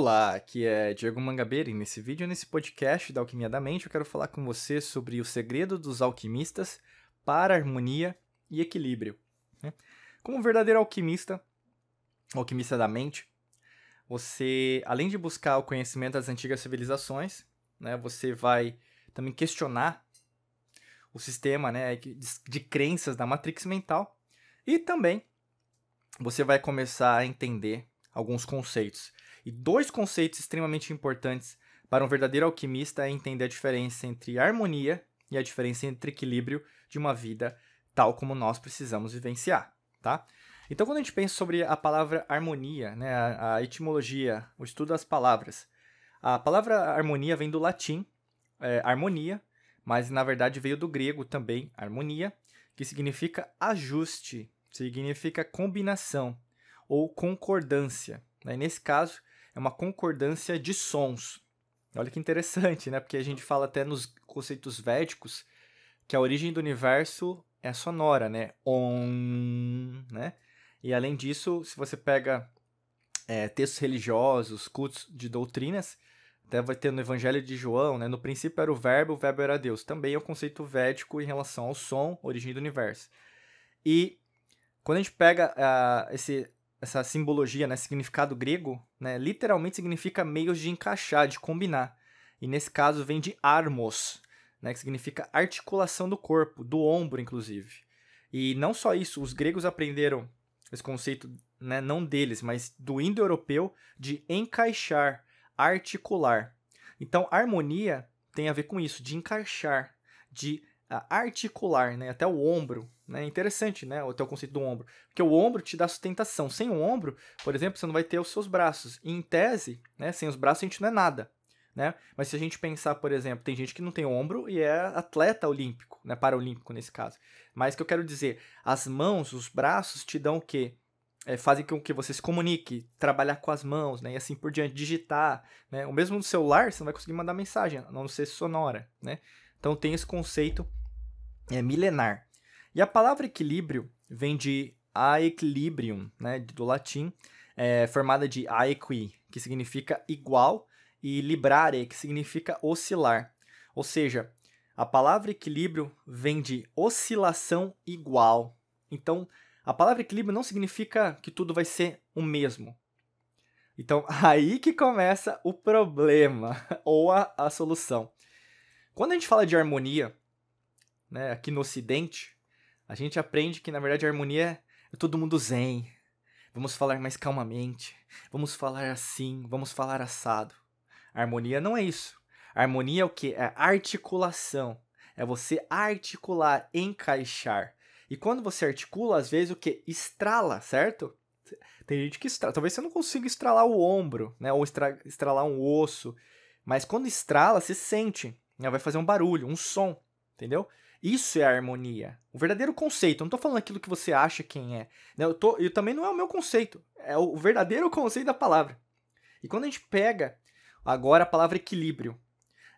Olá, aqui é Diego Mangabeira e nesse vídeo, nesse podcast da Alquimia da Mente, eu quero falar com você sobre o segredo dos alquimistas para harmonia e equilíbrio. Né? Como verdadeiro alquimista, alquimista da mente, você, além de buscar o conhecimento das antigas civilizações, né, você vai também questionar o sistema né, de crenças da matrix mental e também você vai começar a entender alguns conceitos e dois conceitos extremamente importantes para um verdadeiro alquimista é entender a diferença entre harmonia e a diferença entre equilíbrio de uma vida tal como nós precisamos vivenciar, tá? Então, quando a gente pensa sobre a palavra harmonia, né, a, a etimologia, o estudo das palavras, a palavra harmonia vem do latim, é, harmonia, mas na verdade veio do grego também, harmonia, que significa ajuste, significa combinação ou concordância. Né? Nesse caso, é uma concordância de sons. Olha que interessante, né? Porque a gente fala até nos conceitos védicos que a origem do universo é sonora, né? Om, né? E além disso, se você pega é, textos religiosos, cultos de doutrinas, até vai ter no Evangelho de João, né? No princípio era o verbo, o verbo era Deus. Também é um conceito védico em relação ao som, origem do universo. E quando a gente pega uh, esse essa simbologia, né, significado grego, né, literalmente significa meios de encaixar, de combinar. E nesse caso vem de armos, né, que significa articulação do corpo, do ombro, inclusive. E não só isso, os gregos aprenderam esse conceito, né, não deles, mas do indo-europeu, de encaixar, articular. Então, harmonia tem a ver com isso, de encaixar, de articular, né? Até o ombro. Né? Interessante, né? Até o conceito do ombro. Porque o ombro te dá sustentação. Sem o ombro, por exemplo, você não vai ter os seus braços. E em tese, né? Sem os braços a gente não é nada. Né? Mas se a gente pensar, por exemplo, tem gente que não tem ombro e é atleta olímpico, né? Paralímpico nesse caso. Mas o que eu quero dizer, as mãos, os braços te dão o quê? É, fazem com que você se comunique, trabalhar com as mãos, né? E assim por diante, digitar, né? O mesmo no celular, você não vai conseguir mandar mensagem, a não ser sonora, né? Então tem esse conceito é milenar. E a palavra equilíbrio vem de aequilibrium, né, do latim, é, formada de aequi, que significa igual, e librare, que significa oscilar. Ou seja, a palavra equilíbrio vem de oscilação igual. Então, a palavra equilíbrio não significa que tudo vai ser o mesmo. Então, aí que começa o problema ou a, a solução. Quando a gente fala de harmonia, né, aqui no Ocidente, a gente aprende que, na verdade, a harmonia é todo mundo zen. Vamos falar mais calmamente, vamos falar assim, vamos falar assado. A harmonia não é isso. A harmonia é o que? É articulação. É você articular, encaixar. E quando você articula, às vezes o que? Estrala, certo? Tem gente que estrala. Talvez você não consiga estralar o ombro, né? Ou estra... estralar um osso. Mas quando estrala, você sente. Né? Vai fazer um barulho, um som, entendeu? Isso é a harmonia. O verdadeiro conceito. Eu não estou falando aquilo que você acha quem é. Né, eu, tô, eu também não é o meu conceito. É o verdadeiro conceito da palavra. E quando a gente pega agora a palavra equilíbrio.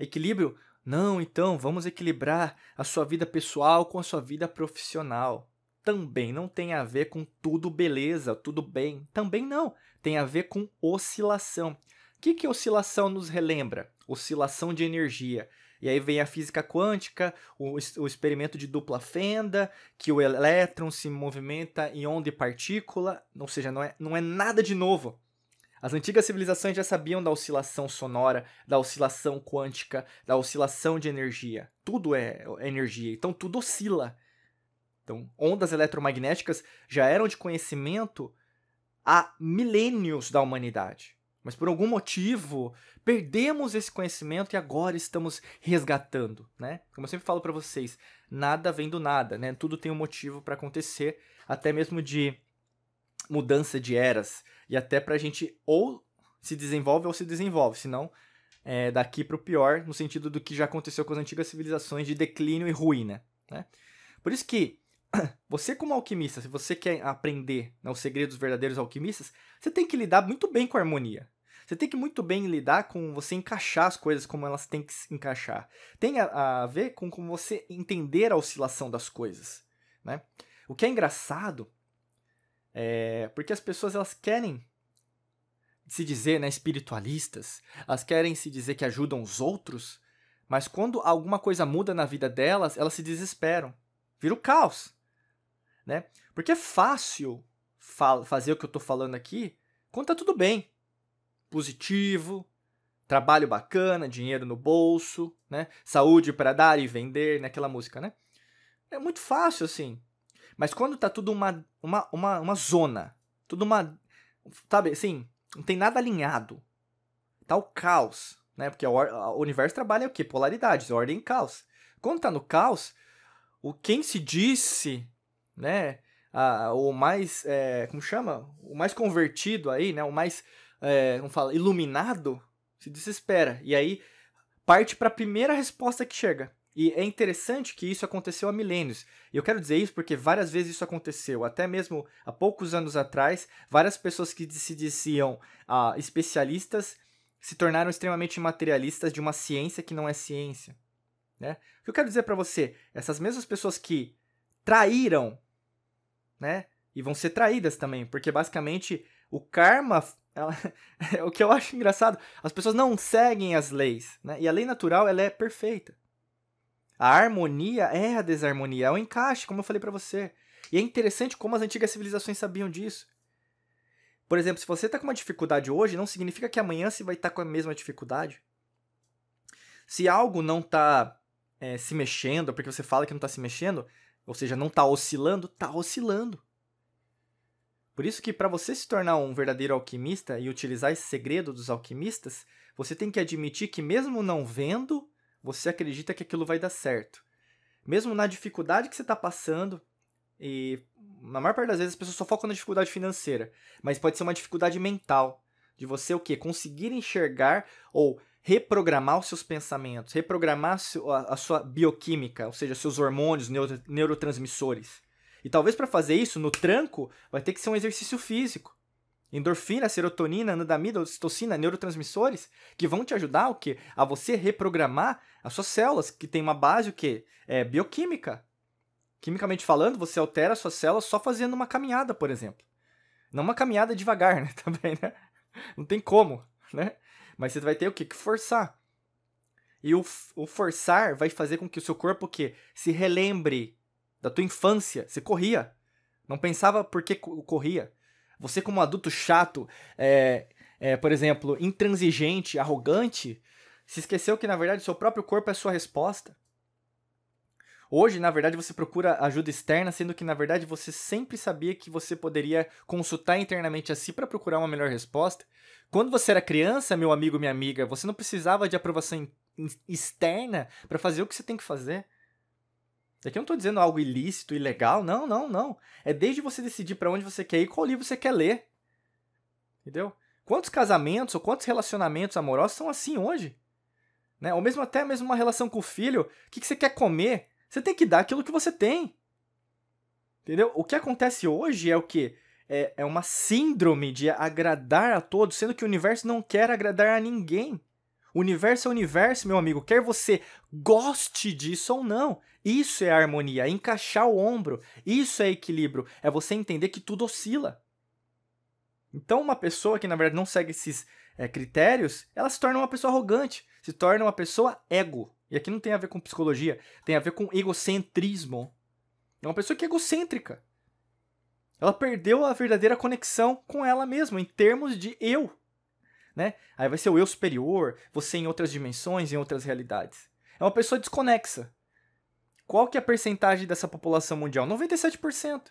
Equilíbrio, não, então vamos equilibrar a sua vida pessoal com a sua vida profissional. Também não tem a ver com tudo beleza, tudo bem. Também não. Tem a ver com oscilação. O que, que oscilação nos relembra? Oscilação de energia e aí vem a física quântica, o, o experimento de dupla fenda, que o elétron se movimenta em onda e partícula, ou seja, não é, não é nada de novo. As antigas civilizações já sabiam da oscilação sonora, da oscilação quântica, da oscilação de energia. Tudo é, é energia, então tudo oscila. Então, ondas eletromagnéticas já eram de conhecimento há milênios da humanidade. Mas por algum motivo, perdemos esse conhecimento e agora estamos resgatando, né? Como eu sempre falo para vocês, nada vem do nada, né? Tudo tem um motivo para acontecer, até mesmo de mudança de eras e até para a gente ou se desenvolve ou se desenvolve, senão é, daqui para o pior, no sentido do que já aconteceu com as antigas civilizações de declínio e ruína. Né? né? Por isso que você como alquimista, se você quer aprender né, os segredos verdadeiros alquimistas, você tem que lidar muito bem com a harmonia. Você tem que muito bem lidar com você encaixar as coisas como elas têm que se encaixar. Tem a, a ver com como você entender a oscilação das coisas, né? O que é engraçado é porque as pessoas elas querem se dizer né, espiritualistas, elas querem se dizer que ajudam os outros, mas quando alguma coisa muda na vida delas, elas se desesperam. Vira o caos. Né? Porque é fácil fazer o que eu estou falando aqui quando tá tudo bem positivo, trabalho bacana, dinheiro no bolso, né? Saúde para dar e vender, naquela né? música, né? É muito fácil assim. Mas quando tá tudo uma uma, uma, uma zona, tudo uma sabe, assim, não tem nada alinhado. Tá o caos, né? Porque o universo trabalha o quê? Polaridades, ordem e caos. Quando tá no caos, o quem se disse, né, a, o mais, é, como chama? O mais convertido aí, né, o mais é, como fala, iluminado, se desespera. E aí parte para a primeira resposta que chega. E é interessante que isso aconteceu há milênios. E eu quero dizer isso porque várias vezes isso aconteceu. Até mesmo há poucos anos atrás, várias pessoas que se diziam ah, especialistas se tornaram extremamente materialistas de uma ciência que não é ciência. Né? O que eu quero dizer para você, essas mesmas pessoas que traíram, né? E vão ser traídas também, porque basicamente o karma ela, o que eu acho engraçado, as pessoas não seguem as leis, né? E a lei natural, ela é perfeita. A harmonia é a desarmonia, é o encaixe, como eu falei para você. E é interessante como as antigas civilizações sabiam disso. Por exemplo, se você está com uma dificuldade hoje, não significa que amanhã você vai estar tá com a mesma dificuldade. Se algo não está é, eh, se mexendo, porque você fala que não está se mexendo, ou seja, não está oscilando, está oscilando. Por isso que para você se tornar um verdadeiro alquimista e utilizar esse segredo dos alquimistas, você tem que admitir que mesmo não vendo, você acredita que aquilo vai dar certo. Mesmo na dificuldade que você está passando, e na maior parte das vezes as pessoas só focam na dificuldade financeira, mas pode ser uma dificuldade mental, de você o quê? Conseguir enxergar ou reprogramar os seus pensamentos, reprogramar a sua bioquímica, ou seja, seus hormônios, neurotransmissores. E talvez para fazer isso no tranco, vai ter que ser um exercício físico. Endorfina, serotonina, anandamida, ocitocina, neurotransmissores que vão te ajudar o quê? A você reprogramar as suas células, que tem uma base o quê? É bioquímica. Quimicamente falando, você altera as suas células só fazendo uma caminhada, por exemplo. Não uma caminhada devagar, né? Também, né? Não tem como, né? Mas você vai ter o quê? Que forçar. E o, o forçar vai fazer com que o seu corpo o quê? Se relembre da tua infância. Você corria. Não pensava por que corria. Você, como adulto chato, é, é, por exemplo, intransigente, arrogante, se esqueceu que, na verdade, seu próprio corpo é a sua resposta. Hoje, na verdade, você procura ajuda externa, sendo que, na verdade, você sempre sabia que você poderia consultar internamente a si para procurar uma melhor resposta. Quando você era criança, meu amigo, minha amiga, você não precisava de aprovação externa para fazer o que você tem que fazer. Aqui eu não estou dizendo algo ilícito, ilegal, não, não, não. É desde você decidir para onde você quer ir, qual livro você quer ler. Entendeu? Quantos casamentos ou quantos relacionamentos amorosos são assim hoje? Né? Ou mesmo até mesmo uma relação com o filho, o que, que você quer comer? Você tem que dar aquilo que você tem. Entendeu? O que acontece hoje é o quê? É, é uma síndrome de agradar a todos, sendo que o universo não quer agradar a ninguém. Universo é universo, meu amigo, quer você goste disso ou não. Isso é harmonia, é encaixar o ombro, isso é equilíbrio, é você entender que tudo oscila. Então, uma pessoa que na verdade não segue esses é, critérios, ela se torna uma pessoa arrogante, se torna uma pessoa ego. E aqui não tem a ver com psicologia, tem a ver com egocentrismo. É uma pessoa que é egocêntrica. Ela perdeu a verdadeira conexão com ela mesma, em termos de eu né? Aí vai ser o eu superior, você em outras dimensões, em outras realidades. É uma pessoa desconexa. Qual que é a percentagem dessa população mundial? 97%.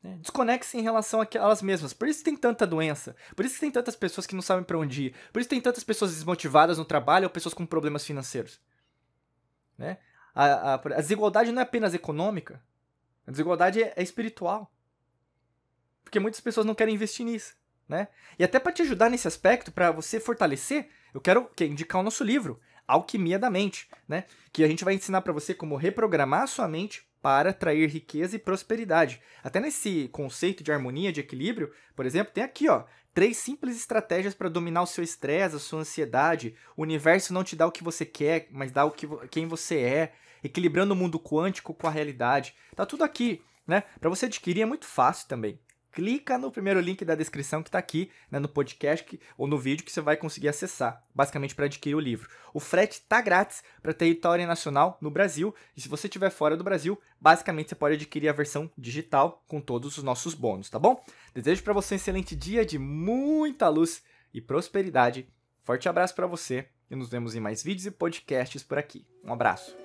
Né? Desconexa em relação a elas mesmas. Por isso tem tanta doença. Por isso tem tantas pessoas que não sabem para onde ir. Por isso tem tantas pessoas desmotivadas no trabalho ou pessoas com problemas financeiros. Né? A, a, a desigualdade não é apenas econômica. A desigualdade é, é espiritual. Porque muitas pessoas não querem investir nisso né? E até para te ajudar nesse aspecto, para você fortalecer, eu quero que, indicar o nosso livro, Alquimia da Mente, né? Que a gente vai ensinar para você como reprogramar sua mente para atrair riqueza e prosperidade. Até nesse conceito de harmonia, de equilíbrio, por exemplo, tem aqui, ó, três simples estratégias para dominar o seu estresse, a sua ansiedade. O universo não te dá o que você quer, mas dá o que quem você é, equilibrando o mundo quântico com a realidade. Tá tudo aqui, né? Para você adquirir é muito fácil também clica no primeiro link da descrição que está aqui, né, no podcast que, ou no vídeo que você vai conseguir acessar, basicamente para adquirir o livro. O frete está grátis para território nacional no Brasil, e se você estiver fora do Brasil, basicamente você pode adquirir a versão digital com todos os nossos bônus, tá bom? Desejo para você um excelente dia de muita luz e prosperidade. Forte abraço para você e nos vemos em mais vídeos e podcasts por aqui. Um abraço.